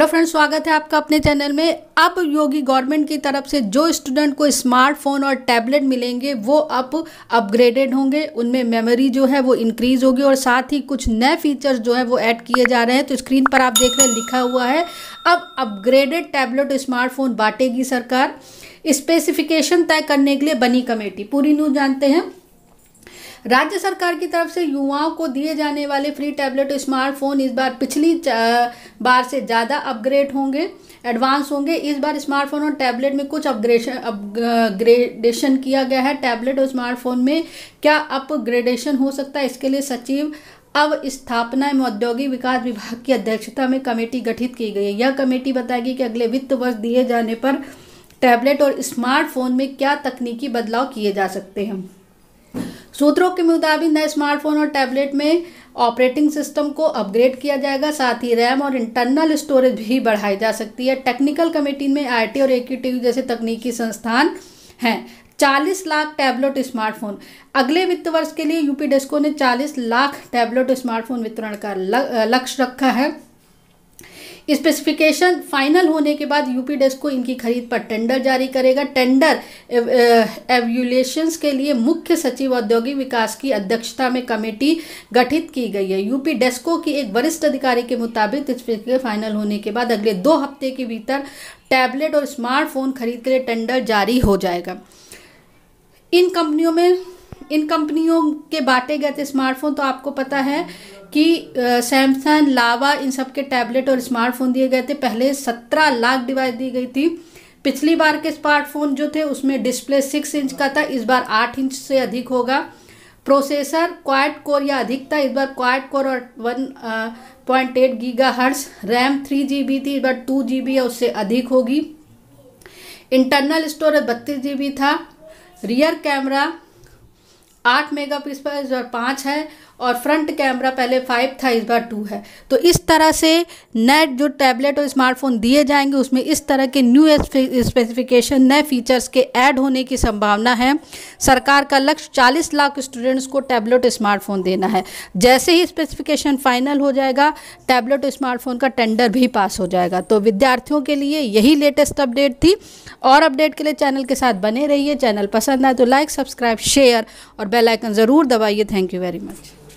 hello friends स्वागत है आपका अपने चैनल में अब योगी गवर्नमेंट की तरफ से जो स्टूडेंट को स्मार्टफोन और टैबलेट मिलेंगे वो अब अपग्रेडेड होंगे उनमें मेमोरी जो है वो इंक्रीज होगी और साथ ही कुछ नए फीचर्स जो है वो ऐड किए जा रहे हैं तो स्क्रीन पर आप देख रहे हैं लिखा हुआ है अब अपग्रेडेड टैबलेट स्मार्टफोन बांटेगी सरकार स्पेसिफिकेशन तय करने के लिए बनी कमेटी पूरी न्यूज जानते हैं राज्य सरकार की तरफ से युवाओं को दिए जाने वाले फ्री टैबलेट और स्मार्टफोन इस बार पिछली बार से ज़्यादा अपग्रेड होंगे एडवांस होंगे इस बार स्मार्टफोन और टैबलेट में कुछ अपग्रेशन अपग्रेडेशन किया गया है टैबलेट और स्मार्टफोन में क्या अपग्रेडेशन हो सकता है इसके लिए सचिव अब स्थापना एवं औद्योगिक विकास विभाग की अध्यक्षता में कमेटी गठित की गई है यह कमेटी बताएगी कि अगले वित्त वर्ष दिए जाने पर टैबलेट और स्मार्टफोन में क्या तकनीकी बदलाव किए जा सकते हैं सूत्रों के मुताबिक नए स्मार्टफोन और टैबलेट में ऑपरेटिंग सिस्टम को अपग्रेड किया जाएगा साथ ही रैम और इंटरनल स्टोरेज भी बढ़ाई जा सकती है टेक्निकल कमेटी में आई और ए जैसे तकनीकी संस्थान हैं 40 लाख टैबलेट स्मार्टफोन अगले वित्त वर्ष के लिए यूपी डेस्को ने 40 लाख टैबलेट स्मार्टफोन वितरण का लक्ष्य रखा है स्पेसिफिकेशन फाइनल होने के बाद यूपी डेस्को इनकी खरीद पर टेंडर जारी करेगा टेंडर एव्यूलेशन uh, के लिए मुख्य सचिव औद्योगिक विकास की अध्यक्षता में कमेटी गठित की गई है यूपी डेस्को की एक वरिष्ठ अधिकारी के मुताबिक स्पेसिफिकेशन फाइनल होने के बाद अगले दो हफ्ते के भीतर टैबलेट और स्मार्टफोन खरीद के लिए टेंडर जारी हो जाएगा इन कंपनियों में इन कंपनियों के बांटे गए थे स्मार्टफोन तो आपको पता है कि सैमसंग लावा इन सब के टैबलेट और स्मार्टफोन दिए गए थे पहले सत्रह लाख डिवाइस दी गई थी पिछली बार के स्मार्टफोन जो थे उसमें डिस्प्ले सिक्स इंच का था इस बार आठ इंच से अधिक होगा प्रोसेसर क्वाइट कोर या अधिक था इस बार क्वाइट कोर और one point eight gigahertz RAM three G B थी इस बार टू जी बी या उससे अधिक होगी इंटरनल स्टोरेज बत्तीस जी बी था रियर कैमरा आठ मेगा पिक्सल इस बार पाँच है और फ्रंट कैमरा पहले फाइव था इस बार टू है तो इस तरह से नए जो टैबलेट और स्मार्टफोन दिए जाएंगे उसमें इस तरह के न्यू स्पेसिफिकेशन नए फीचर्स के ऐड होने की संभावना है सरकार का लक्ष्य 40 लाख स्टूडेंट्स को टैबलेट स्मार्टफोन देना है जैसे ही स्पेसिफिकेशन फाइनल हो जाएगा टैबलेट स्मार्टफोन का टेंडर भी पास हो जाएगा तो विद्यार्थियों के लिए यही लेटेस्ट अपडेट थी और अपडेट के लिए चैनल के साथ बने रहिए चैनल पसंद आए तो लाइक सब्सक्राइब शेयर और बेल आइकन ज़रूर दबाइए थैंक यू वेरी मच